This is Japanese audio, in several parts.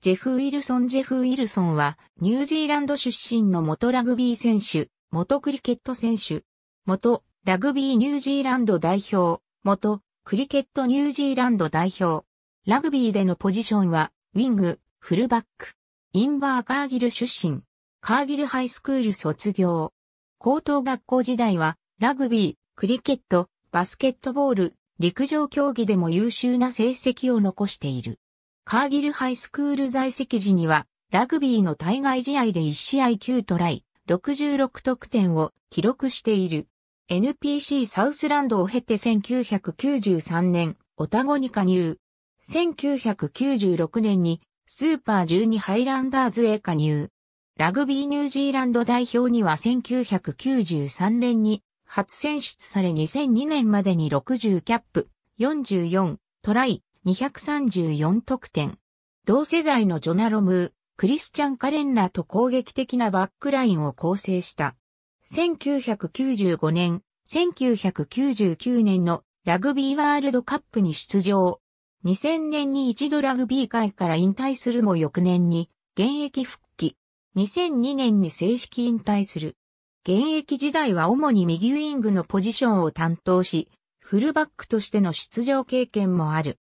ジェフ・ウィルソン・ジェフ・ウィルソンは、ニュージーランド出身の元ラグビー選手、元クリケット選手、元ラグビーニュージーランド代表、元クリケットニュージーランド代表。ラグビーでのポジションは、ウィング、フルバック、インバー・カーギル出身、カーギルハイスクール卒業。高等学校時代は、ラグビー、クリケット、バスケットボール、陸上競技でも優秀な成績を残している。カーギルハイスクール在籍時には、ラグビーの対外試合で1試合9トライ、66得点を記録している。NPC サウスランドを経て1993年、オタゴに加入。1996年にスーパー12ハイランダーズへ加入。ラグビーニュージーランド代表には1993年に初選出され2002年までに60キャップ、44トライ、234得点。同世代のジョナロムー、クリスチャン・カレンナと攻撃的なバックラインを構成した。1995年、1999年のラグビーワールドカップに出場。2000年に一度ラグビー界から引退するも翌年に現役復帰。2002年に正式引退する。現役時代は主に右ウィングのポジションを担当し、フルバックとしての出場経験もある。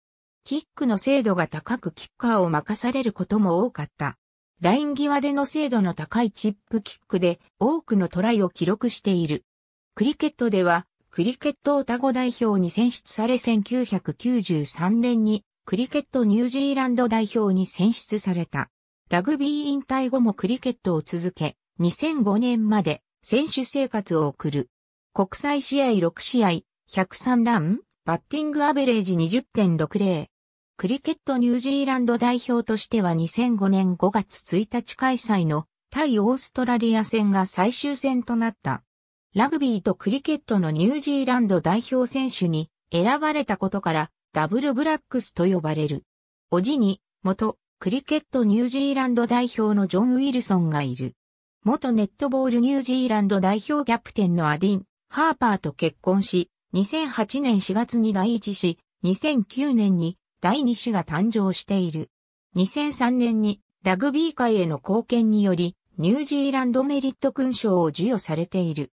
キックの精度が高くキッカーを任されることも多かった。ライン際での精度の高いチップキックで多くのトライを記録している。クリケットでは、クリケットオタゴ代表に選出され1993年にクリケットニュージーランド代表に選出された。ラグビー引退後もクリケットを続け、2005年まで選手生活を送る。国際試合6試合、103ラン、バッティングアベレージ20.60、クリケットニュージーランド代表としては2005年5月1日開催の対オーストラリア戦が最終戦となった。ラグビーとクリケットのニュージーランド代表選手に選ばれたことからダブルブラックスと呼ばれる。おじに元クリケットニュージーランド代表のジョン・ウィルソンがいる。元ネットボールニュージーランド代表キャプテンのアディン・ハーパーと結婚し、2008年4月に第一し、2009年に第2子が誕生している。2003年にラグビー界への貢献により、ニュージーランドメリット勲章を授与されている。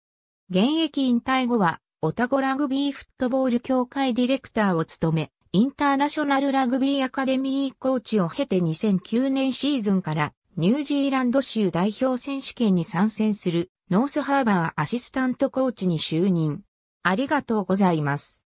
現役引退後は、オタゴラグビーフットボール協会ディレクターを務め、インターナショナルラグビーアカデミーコーチを経て2009年シーズンからニュージーランド州代表選手権に参戦するノースハーバーアシスタントコーチに就任。ありがとうございます。